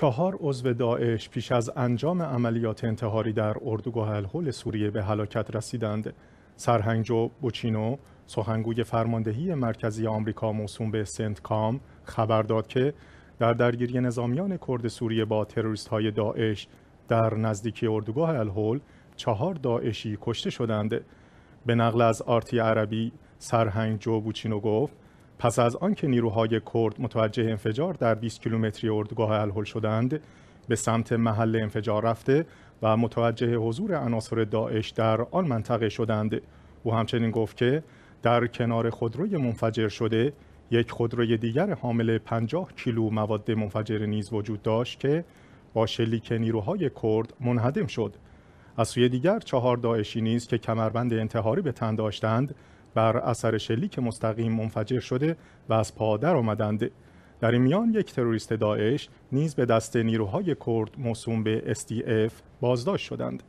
چهار عضو داعش پیش از انجام عملیات انتحاری در اردوگاه الهول سوریه به هلاکت رسیدند. سرهنگجو بوچینو سخنگوی فرماندهی مرکزی آمریکا موسوم به سنت کام خبر داد که در درگیری نظامیان کرد سوریه با تروریست های داعش در نزدیکی اردوگاه الهول چهار داعشی کشته شدند. به نقل از آرتی عربی سرهنگ جو بوچینو گفت پس از آنکه نیروهای کرد متوجه انفجار در 20 کیلومتری اردوگاه الهل شدند به سمت محل انفجار رفته و متوجه حضور عناصر داعش در آن منطقه شدند او همچنین گفت که در کنار خودروی منفجر شده یک خودروی دیگر حامل 50 کیلو مواد منفجره نیز وجود داشت که با شلیک نیروهای کرد منهدم شد از سوی دیگر چهار داعشی نیز که کمربند انتحاری به تن داشتند بر اثر شلیک مستقیم منفجر شده و از پا در آمدند در این میان یک تروریست داعش نیز به دست نیروهای کرد موسوم به SDF بازداشت شدند